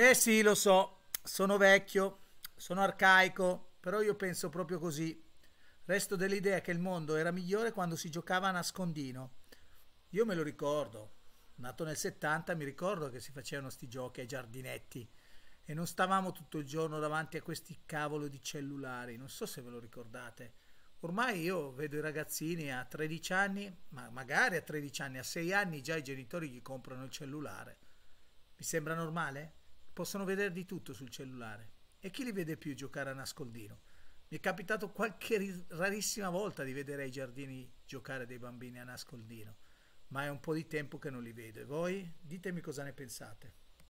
Eh sì, lo so, sono vecchio, sono arcaico, però io penso proprio così. Resto dell'idea che il mondo era migliore quando si giocava a nascondino. Io me lo ricordo. Nato nel 70 mi ricordo che si facevano sti giochi ai giardinetti e non stavamo tutto il giorno davanti a questi cavolo di cellulari, non so se ve lo ricordate. Ormai io vedo i ragazzini a 13 anni, ma magari a 13 anni, a 6 anni già i genitori gli comprano il cellulare. Mi sembra normale? possono vedere di tutto sul cellulare. E chi li vede più giocare a nascondino? Mi è capitato qualche rarissima volta di vedere ai giardini giocare dei bambini a nascondino, ma è un po' di tempo che non li vedo. E voi ditemi cosa ne pensate.